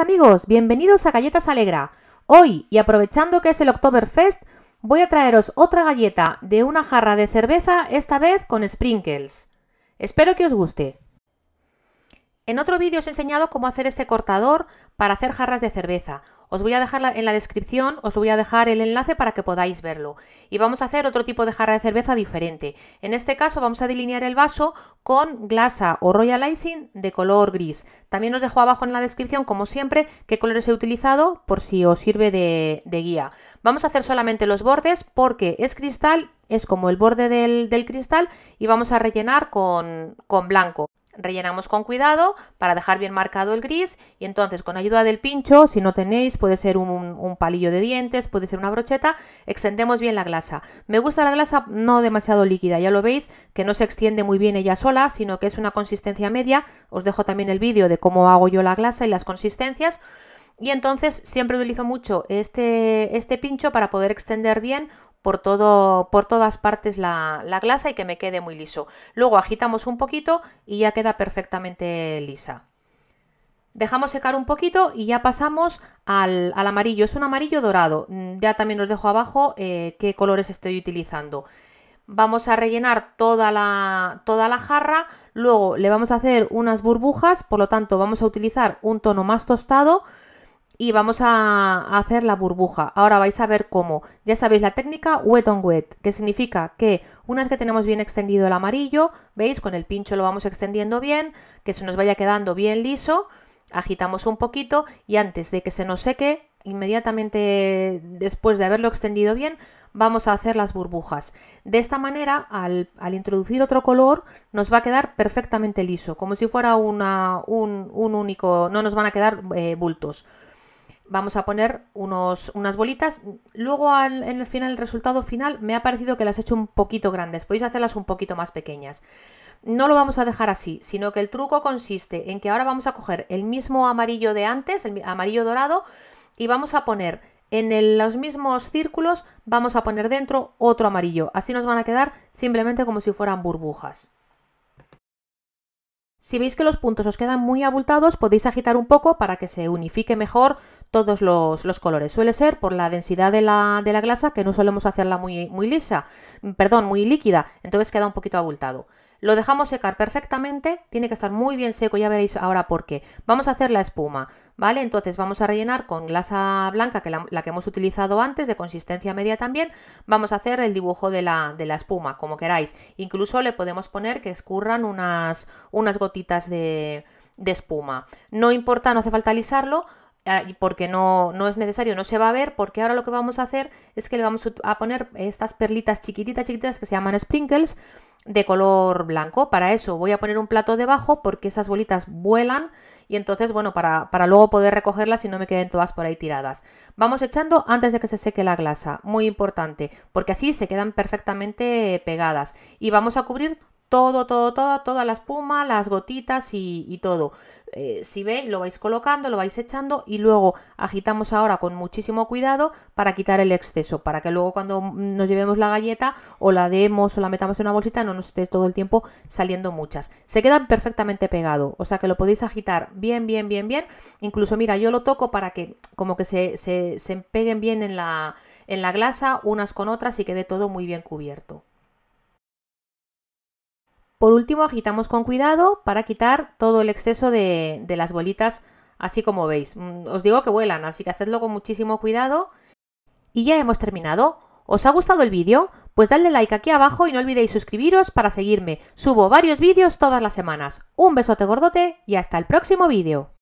amigos, bienvenidos a Galletas Alegra. Hoy, y aprovechando que es el Oktoberfest, voy a traeros otra galleta de una jarra de cerveza, esta vez con sprinkles. Espero que os guste. En otro vídeo os he enseñado cómo hacer este cortador para hacer jarras de cerveza. Os voy a dejar en la descripción, os voy a dejar el enlace para que podáis verlo. Y vamos a hacer otro tipo de jarra de cerveza diferente. En este caso vamos a delinear el vaso con glasa o royal icing de color gris. También os dejo abajo en la descripción, como siempre, qué colores he utilizado por si os sirve de, guía. Vamos a hacer solamente los bordes porque es cristal, es como el borde del, cristal y vamos a rellenar con blanco rellenamos con cuidado para dejar bien marcado el gris y entonces con ayuda del pincho, si no tenéis, puede ser un, palillo de dientes, puede ser una brocheta, extendemos bien la glasa. Me gusta la glasa no demasiado líquida, ya lo veis que no se extiende muy bien ella sola, sino que es una consistencia media. Os dejo también el vídeo de cómo hago yo la glasa y las consistencias. Y entonces siempre utilizo mucho este, este pincho para poder extender bien por, todo, por todas partes la, la glasa y que me quede muy liso. Luego agitamos un poquito y ya queda perfectamente lisa. Dejamos secar un poquito y ya pasamos al, amarillo. Es un amarillo dorado. Mm, ya también os dejo abajo eh, qué colores estoy utilizando vamos a rellenar toda la, toda la jarra, luego le vamos a hacer unas burbujas, por lo tanto vamos a utilizar un tono más tostado, y vamos a hacer la burbuja. Ahora vais a ver cómo. Ya sabéis la técnica wet on wet, que significa que una vez que tenemos bien extendido el amarillo, veis, con el pincho lo vamos extendiendo bien, que se nos vaya quedando bien liso, agitamos un poquito y antes de que se nos seque, inmediatamente después de haberlo extendido bien, vamos a hacer las burbujas. De esta manera, al, introducir otro color, nos va a quedar perfectamente liso, como si fuera un, único, no nos van a quedar eh, bultos vamos a poner unas bolitas. Luego al, en el final, el resultado final, me ha parecido que las he hecho un poquito grandes. Podéis hacerlas un poquito más pequeñas. No lo vamos a dejar así, sino que el truco consiste en que ahora vamos a coger el mismo amarillo de antes, el amarillo dorado, y vamos a poner en los mismos círculos, vamos a poner dentro otro amarillo. Así nos van a quedar simplemente como si fueran burbujas. Si veis que los puntos os quedan muy abultados, podéis agitar un poco para que se unifique mejor todos los, los, colores. Suele ser por la densidad de la, de la glasa que no solemos hacerla muy, muy lisa, mm, perdón, muy líquida, entonces queda un poquito abultado. Lo dejamos secar perfectamente, tiene que estar muy bien seco, ya veréis ahora por qué. Vamos a hacer la espuma, ¿vale? Entonces vamos a rellenar con glasa blanca, que la, que hemos utilizado antes, de consistencia media también. Vamos a hacer el dibujo de la, de la espuma, como queráis. Incluso le podemos poner que escurran unas, unas gotitas de, de espuma. No importa, no hace falta alisarlo Ah, porque no, no, es necesario, no se va a ver, porque ahora lo que vamos a hacer es que le vamos a poner estas perlitas chiquititas, chiquititas que se llaman sprinkles de color blanco. Para eso voy a poner un plato debajo porque esas bolitas vuelan y entonces, bueno, para, para luego poder recogerlas y no me queden todas por ahí tiradas. Vamos echando antes de que se seque la glasa, muy importante, porque así se quedan perfectamente pegadas. Y vamos a cubrir todo, todo, todo, toda la espuma, las gotitas y, todo. Eh, si ve, lo vais colocando, lo vais echando y luego agitamos ahora con muchísimo cuidado para quitar el exceso, para que luego cuando mm, nos llevemos la galleta o la demos o la metamos en una bolsita no nos esté todo el tiempo saliendo muchas. Se quedan perfectamente pegado, o sea que lo podéis agitar bien, bien, bien, bien. Incluso, mira, yo lo toco para que como que se, se, se peguen bien en la, en la glasa unas con otras y quede todo muy bien cubierto. Por último, agitamos con cuidado para quitar todo el exceso de, las bolitas, así como veis. Mm, os digo que vuelan, así que hacedlo con muchísimo cuidado. Y ya hemos terminado. ¿Os ha gustado el vídeo? Pues dadle like aquí abajo y no olvidéis suscribiros para seguirme. Subo varios vídeos todas las semanas. Un besote gordote y hasta el próximo vídeo.